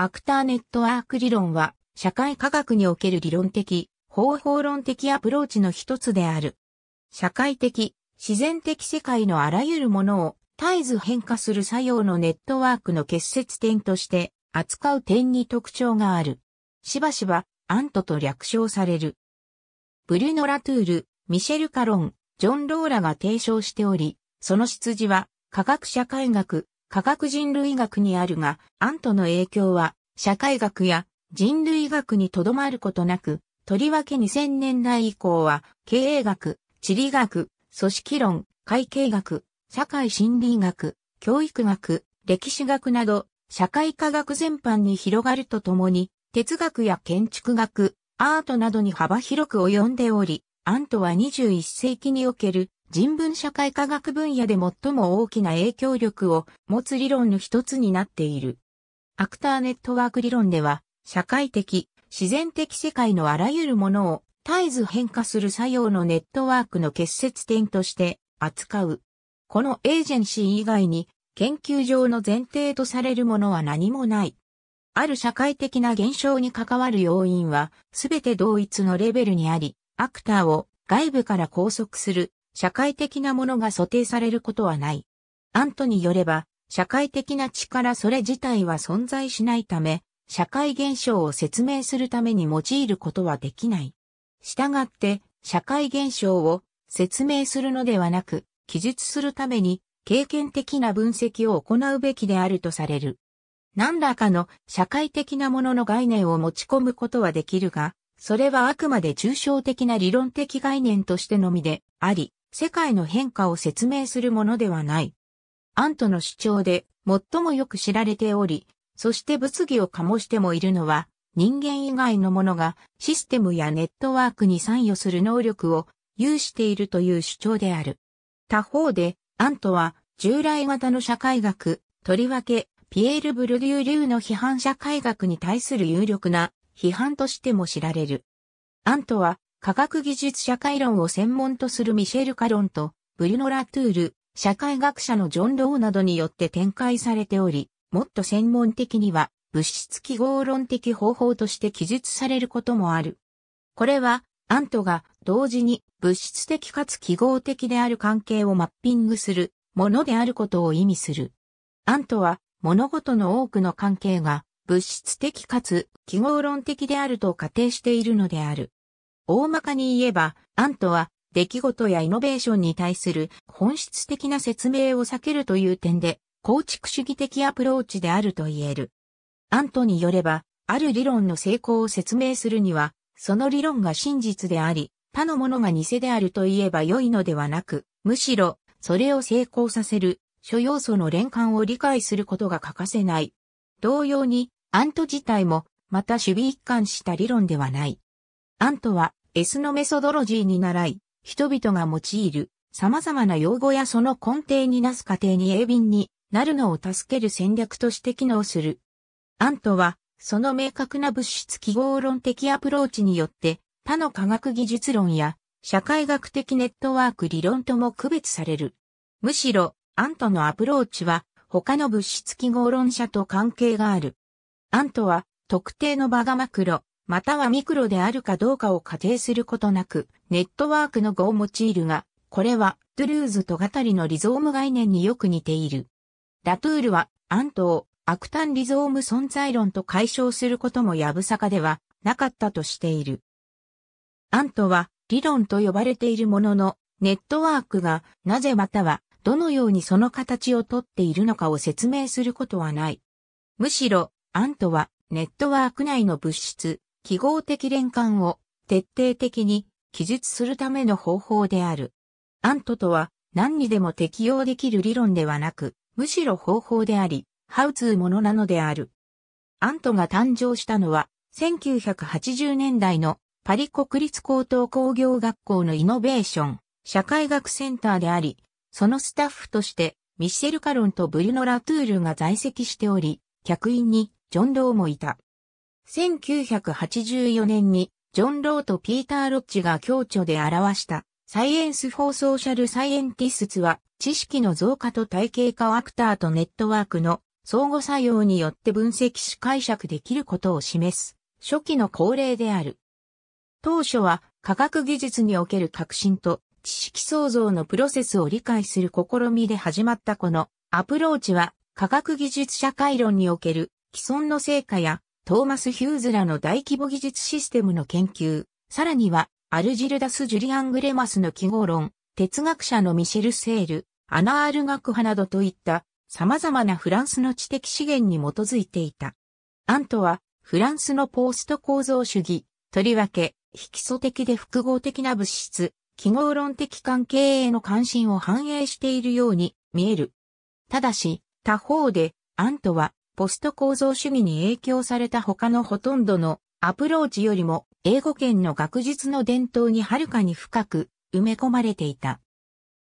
アクターネットワーク理論は、社会科学における理論的、方法論的アプローチの一つである。社会的、自然的世界のあらゆるものを絶えず変化する作用のネットワークの結節点として扱う点に特徴がある。しばしば、アントと略称される。ブリュノ・ラトゥール、ミシェル・カロン、ジョン・ローラが提唱しており、その出自は科学社会学、科学人類学にあるが、アントの影響は、社会学や人類学にとどまることなく、とりわけ2000年代以降は、経営学、地理学、組織論、会計学、社会心理学、教育学、歴史学など、社会科学全般に広がるとともに、哲学や建築学、アートなどに幅広く及んでおり、アントは21世紀における人文社会科学分野で最も大きな影響力を持つ理論の一つになっている。アクターネットワーク理論では、社会的、自然的世界のあらゆるものを絶えず変化する作用のネットワークの結節点として扱う。このエージェンシー以外に研究上の前提とされるものは何もない。ある社会的な現象に関わる要因は、すべて同一のレベルにあり、アクターを外部から拘束する社会的なものが想定されることはない。アントによれば、社会的な力それ自体は存在しないため、社会現象を説明するために用いることはできない。したがって、社会現象を説明するのではなく、記述するために経験的な分析を行うべきであるとされる。何らかの社会的なものの概念を持ち込むことはできるが、それはあくまで抽象的な理論的概念としてのみであり、世界の変化を説明するものではない。アントの主張で最もよく知られており、そして物議を醸してもいるのは、人間以外のものがシステムやネットワークに参与する能力を有しているという主張である。他方で、アントは従来型の社会学、とりわけ、ピエール・ブルデューーの批判社会学に対する有力な批判としても知られる。アントは科学技術社会論を専門とするミシェル・カロンと、ブリュノ・ラトゥール、社会学者のジョン・ローなどによって展開されており、もっと専門的には、物質記号論的方法として記述されることもある。これは、アントが同時に物質的かつ記号的である関係をマッピングするものであることを意味する。アントは物事の多くの関係が物質的かつ記号論的であると仮定しているのである。大まかに言えば、アントは、出来事やイノベーションに対する本質的な説明を避けるという点で、構築主義的アプローチであると言える。アントによれば、ある理論の成功を説明するには、その理論が真実であり、他のものが偽であると言えば良いのではなく、むしろ、それを成功させる、諸要素の連関を理解することが欠かせない。同様に、アント自体も、また守備一貫した理論ではない。アントは、エスのメソドロジーに習い、人々が用いる様々な用語やその根底になす過程に鋭敏になるのを助ける戦略として機能する。アントは、その明確な物質記号論的アプローチによって、他の科学技術論や社会学的ネットワーク理論とも区別される。むしろ、アントのアプローチは他の物質記号論者と関係がある。アントは特定の場がマクロ、またはミクロであるかどうかを仮定することなく、ネットワークの語を用いるが、これは、トゥルーズと語りのリゾーム概念によく似ている。ラトゥールは、アントを、悪端リゾーム存在論と解消することもやぶさかではなかったとしている。アントは理論と呼ばれているものの、ネットワークがなぜまたはどのようにその形をとっているのかを説明することはない。むしろ、アントはネットワーク内の物質、記号的連関を徹底的に記述するための方法である。アントとは何にでも適用できる理論ではなく、むしろ方法であり、ハウツーものなのである。アントが誕生したのは、1980年代のパリ国立高等工業学校のイノベーション、社会学センターであり、そのスタッフとして、ミッシェル・カロンとブリュノ・ラトゥールが在籍しており、客員にジョン・ローもいた。1984年にジョン・ローとピーター・ロッチが共著で表したサイエンス・フォー・ソーシャル・サイエンティスツは知識の増加と体系化をアクターとネットワークの相互作用によって分析し解釈できることを示す初期の恒例である。当初は科学技術における革新と知識創造のプロセスを理解する試みで始まったこのアプローチは科学技術社会論における既存の成果やトーマス・ヒューズらの大規模技術システムの研究、さらには、アルジルダス・ジュリアン・グレマスの記号論、哲学者のミシェル・セール、アナール学派などといった様々なフランスの知的資源に基づいていた。アントは、フランスのポースト構造主義、とりわけ、非基礎的で複合的な物質、記号論的関係への関心を反映しているように見える。ただし、他方で、アントは、ポスト構造主義に影響された他のほとんどのアプローチよりも英語圏の学術の伝統にはるかに深く埋め込まれていた。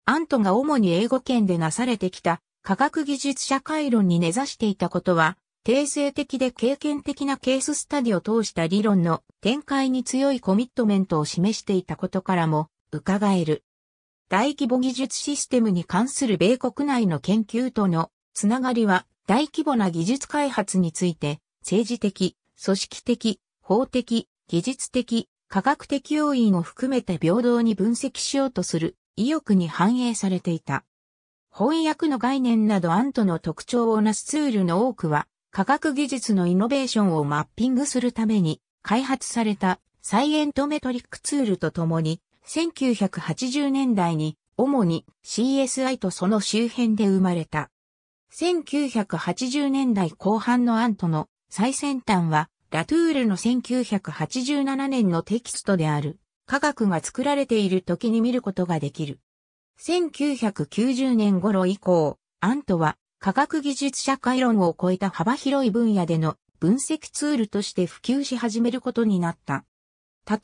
アントが主に英語圏でなされてきた科学技術社会論に根ざしていたことは、定性的で経験的なケーススタディを通した理論の展開に強いコミットメントを示していたことからも伺える。大規模技術システムに関する米国内の研究とのつながりは大規模な技術開発について、政治的、組織的、法的、技術的、科学的要因を含めて平等に分析しようとする意欲に反映されていた。翻訳の概念などアントの特徴をなすツールの多くは、科学技術のイノベーションをマッピングするために開発されたサイエントメトリックツールとともに、1980年代に主に CSI とその周辺で生まれた。1980年代後半のアントの最先端は、ラトゥールの1987年のテキストである、科学が作られている時に見ることができる。1990年頃以降、アントは科学技術社会論を超えた幅広い分野での分析ツールとして普及し始めることになった。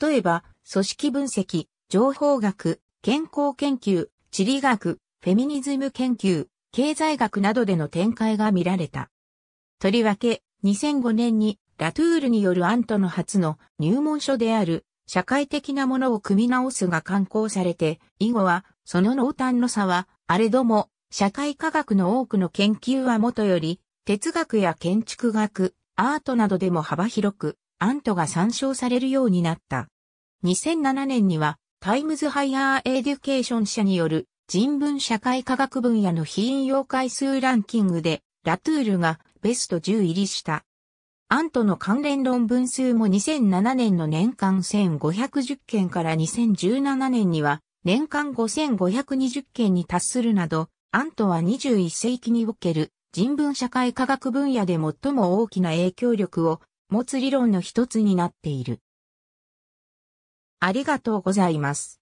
例えば、組織分析、情報学、健康研究、地理学、フェミニズム研究、経済学などでの展開が見られた。とりわけ、2005年にラトゥールによるアントの初の入門書である社会的なものを組み直すが刊行されて、以後はその濃淡の差は、あれども、社会科学の多くの研究はもとより、哲学や建築学、アートなどでも幅広く、アントが参照されるようになった。2007年には、タイムズハイヤーエデュケーション社による人文社会科学分野の非引用回数ランキングで、ラトゥールがベスト10入りした。アントの関連論文数も2007年の年間1510件から2017年には年間5520件に達するなど、アントは21世紀における人文社会科学分野で最も大きな影響力を持つ理論の一つになっている。ありがとうございます。